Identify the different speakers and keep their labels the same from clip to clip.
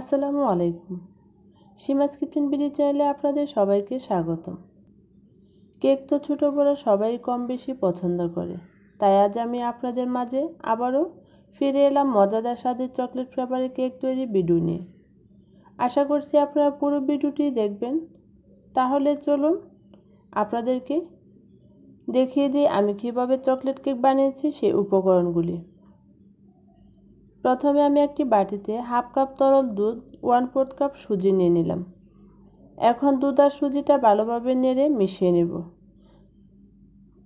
Speaker 1: আসসালামু আলাইকুম সীমাস kitchen BD চ্যানেলে আপনাদের সবাইকে স্বাগত কেক তো ছোটো বড় সবাই কম বেশি পছন্দ করে তাই আজ আমি আপনাদের মাঝে আবারও ফিরে এলাম মজাদার স্বাদের চকলেট ফ্লেভারের কেক তৈরি ভিডিও নিয়ে আশা করছি আপনারা পুরো ভিডিওটি দেখবেন তাহলে চলুন আপনাদেরকে দেখিয়ে দিই আমি কিভাবে চকলেট কেক বানিয়েছি সেই উপকরণগুলি প্রথমে আমি একটি বাটিতে হাফ কাপ তরল দুধ ওয়ান ফোর্থ কাপ সুজি নিয়ে নিলাম এখন দুধ আর সুজিটা ভালোভাবে নেড়ে মিশিয়ে নেব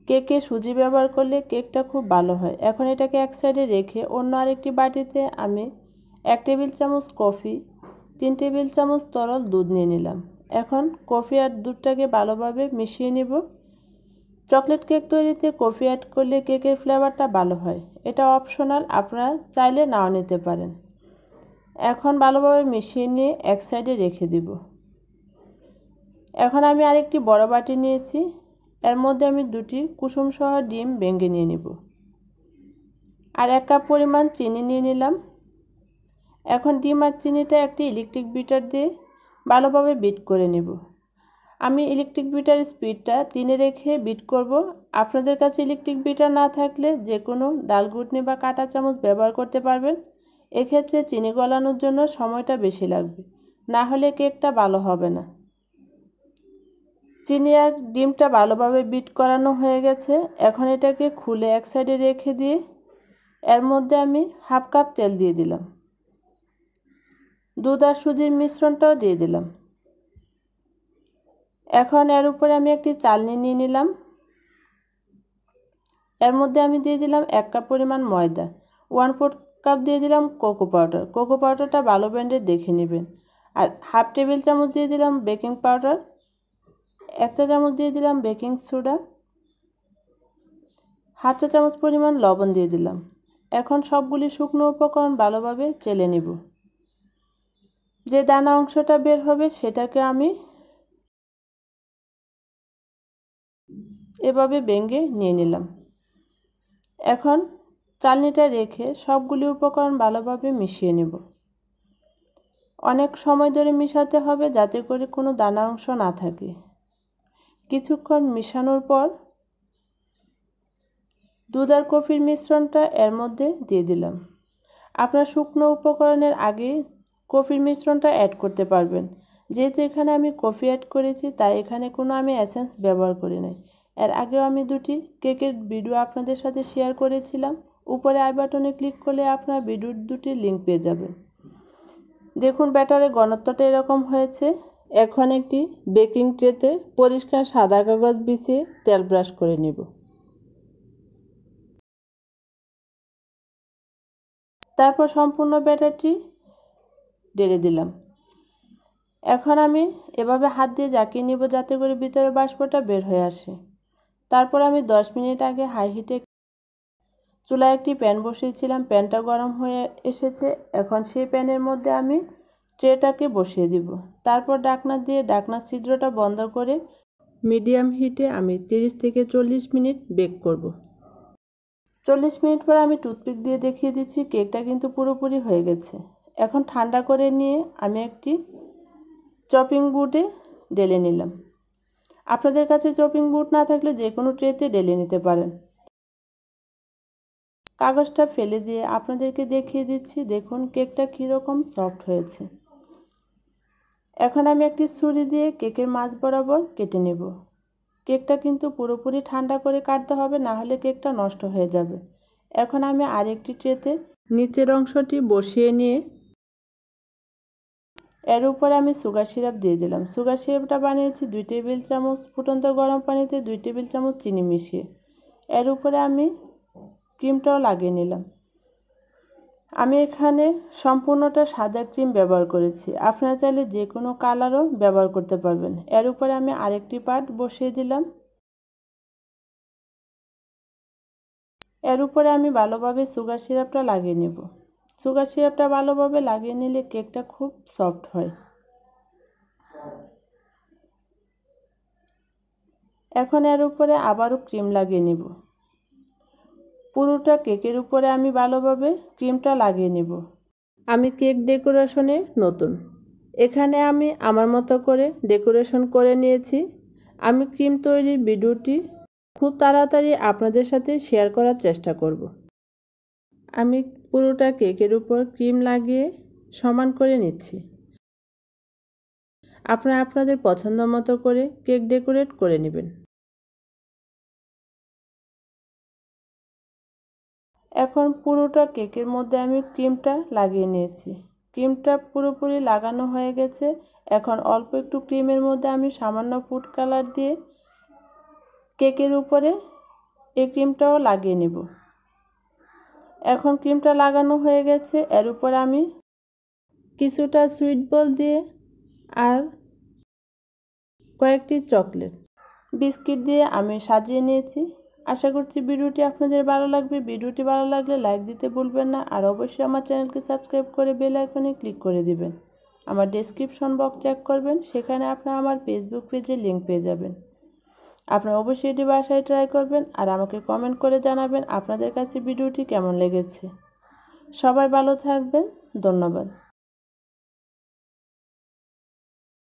Speaker 1: কেকে সুজি ব্যবহার করলে কেকটা খুব ভালো হয় এখন এটাকে এক সাইডে রেখে অন্য আরেকটি বাটিতে আমি এক টেবিল চামচ কফি তিন টেবিল চামচ তরল দুধ নিয়ে নিলাম এখন কফি আর দুধটাকে ভালোভাবে মিশিয়ে নেব চকলেট কেক তৈরিতে কফি অ্যাড করলে কেকের ফ্লেভারটা ভালো হয় এটা অপশনাল আপনারা চাইলে নাও নিতে পারেন এখন ভালোভাবে মিশিয়ে নিয়ে এক সাইডে রেখে দিব এখন আমি আরেকটি বড় বাটি নিয়েছি এর মধ্যে আমি দুটি কুসুম সহ ডিম ভেঙে নিয়ে নিব আর এক কাপ পরিমাণ চিনি নিয়ে নিলাম এখন ডিম আর চিনিটা একটি ইলেকট্রিক বিটার দিয়ে ভালোভাবে বিট করে নেব আমি ইলেকট্রিক বিটার স্পিডটা তিনে রেখে বিট করব আপনাদের কাছে ইলেকট্রিক বিটার না থাকলে যে কোনো ডাল গুটনি বা কাঁটা চামচ ব্যবহার করতে পারবেন এক্ষেত্রে চিনি গলানোর জন্য সময়টা বেশি লাগবে না হলে কেকটা ভালো হবে না চিনি আর ডিমটা ভালোভাবে বিট করানো হয়ে গেছে এখন এটাকে খুলে এক সাইডে রেখে দিয়ে এর মধ্যে আমি হাফ কাপ তেল দিয়ে দিলাম দুধ আর সুজির মিশ্রণটাও দিয়ে দিলাম এখন এর উপরে আমি একটি চালনি নিয়ে নিলাম এর মধ্যে আমি দিয়ে দিলাম এক কাপ পরিমাণ ময়দা ওয়ান ফোর কাপ দিয়ে দিলাম কোকো পাউডার কোকো পাউডারটা ভালো ব্র্যান্ডের দেখে নেবেন আর হাফ টেবিল চামচ দিয়ে দিলাম বেকিং পাউডার এক চা চামচ দিয়ে দিলাম বেকিং সোডা হাফ চা চামচ পরিমাণ লবণ দিয়ে দিলাম এখন সবগুলি শুকনো উপকরণ ভালোভাবে চেলে নেব যে দানা অংশটা বের হবে সেটাকে আমি এভাবে বেঙ্গে নিয়ে নিলাম এখন চালনিটা রেখে সবগুলি উপকরণ ভালোভাবে মিশিয়ে নেব অনেক সময় ধরে মিশাতে হবে যাতে করে কোনো দানা অংশ না থাকে কিছুক্ষণ মিশানোর পর দুধ আর কফির মিশ্রণটা এর মধ্যে দিয়ে দিলাম আপনার শুকনো উপকরণের আগে কফির মিশ্রণটা অ্যাড করতে পারবেন যেহেতু এখানে আমি কফি অ্যাড করেছি তাই এখানে কোনো আমি অ্যাসেন্স ব্যবহার করি নাই এর আগেও আমি দুটি কেকের ভিডিও আপনাদের সাথে শেয়ার করেছিলাম উপরে আই বাটনে ক্লিক করলে আপনার ভিডিওর দুটি লিঙ্ক পেয়ে যাবেন দেখুন ব্যাটারের ঘনত্বটা এরকম হয়েছে এখন একটি বেকিং ট্রেতে পরিষ্কার সাদা কাগজ বিছিয়ে তেল ব্রাশ করে নেব তারপর সম্পূর্ণ ব্যাটারটি ডেড়ে দিলাম এখন আমি এভাবে হাত দিয়ে জাঁকিয়ে নিব যাতে করে ভিতরে বাষ্পটা বের হয়ে আসে তারপর আমি দশ মিনিট আগে হাই হিটে চুলায় একটি প্যান বসিয়েছিলাম প্যানটা গরম হয়ে এসেছে এখন সেই প্যানের মধ্যে আমি ট্রেটাকে বসিয়ে দিব তারপর ডাকনা দিয়ে ডাকনা ছিদ্রটা বন্ধ করে মিডিয়াম হিটে আমি তিরিশ থেকে চল্লিশ মিনিট বেক করব। চল্লিশ মিনিট পর আমি টুথপিক দিয়ে দেখিয়ে দিচ্ছি কেকটা কিন্তু পুরোপুরি হয়ে গেছে এখন ঠান্ডা করে নিয়ে আমি একটি চপিং বুটে ডেলে নিলাম আপনাদের কাছে চপিং বুট না থাকলে যে কোনো ট্রেতে ডেলে নিতে পারেন কাগজটা ফেলে দিয়ে আপনাদেরকে দেখিয়ে দিচ্ছি দেখুন কেকটা কীরকম সফট হয়েছে এখন আমি একটি ছুরি দিয়ে কেকের মাছ বরাবর কেটে নেব কেকটা কিন্তু পুরোপুরি ঠান্ডা করে কাটতে হবে না হলে কেকটা নষ্ট হয়ে যাবে এখন আমি আরেকটি ট্রেতে নিচের অংশটি বসিয়ে নিয়ে এর উপরে আমি সুগার সিরাপ দিয়ে দিলাম সুগার সিরাপটা বানিয়েছি দুই টেবিল চামচ ফুটন্ত গরম পানিতে দুই টেবিল চামচ চিনি মিশিয়ে এর উপরে আমি ক্রিমটাও লাগিয়ে নিলাম আমি এখানে সম্পূর্ণটা সাদা ক্রিম ব্যবহার করেছি আপনারা চাইলে যে কোনো কালারও ব্যবহার করতে পারবেন এর উপরে আমি আরেকটি পার্ট বসিয়ে দিলাম এর উপরে আমি ভালোভাবে সুগার সিরাপটা লাগিয়ে নেব সুগার সিরাপটা ভালোভাবে লাগিয়ে নিলে কেকটা খুব সফট হয় এখন এর উপরে আবারও ক্রিম লাগিয়ে নেব পুরোটা কেকের উপরে আমি ভালোভাবে ক্রিমটা লাগিয়ে নেব আমি কেক ডেকোরেশনে নতুন এখানে আমি আমার মতো করে ডেকোরেশন করে নিয়েছি আমি ক্রিম তৈরি ভিডিওটি খুব তাড়াতাড়ি আপনাদের সাথে শেয়ার করার চেষ্টা করব আমি পুরোটা কেকের উপর ক্রিম লাগিয়ে সমান করে নিচ্ছি আপনারা আপনাদের পছন্দ মতো করে কেক ডেকোরেট করে নেবেন এখন পুরোটা কেকের মধ্যে আমি ক্রিমটা লাগিয়ে নিয়েছি ক্রিমটা পুরোপুরি লাগানো হয়ে গেছে এখন অল্প একটু ক্রিমের মধ্যে আমি সামান্য ফুড কালার দিয়ে কেকের উপরে এই ক্রিমটাও লাগিয়ে নেব এখন ক্রিমটা লাগানো হয়ে গেছে এর উপর আমি কিছুটা সুইট বল দিয়ে আর কয়েকটি চকলেট বিস্কিট দিয়ে আমি সাজিয়ে নিয়েছি আশা করছি ভিডিওটি আপনাদের ভালো লাগবে ভিডিওটি ভালো লাগলে লাইক দিতে ভুলবেন না আর অবশ্যই আমার চ্যানেলকে সাবস্ক্রাইব করে বেল আইকনে ক্লিক করে দিবেন আমার ডেসক্রিপশন বক্স চেক করবেন সেখানে আপনারা আমার ফেসবুক পেজে লিঙ্ক পেয়ে যাবেন আপনারা অবশ্যই এটি বাসায় ট্রাই করবেন আর আমাকে কমেন্ট করে জানাবেন আপনাদের কাছে ভিডিওটি কেমন লেগেছে সবাই ভালো থাকবেন ধন্যবাদ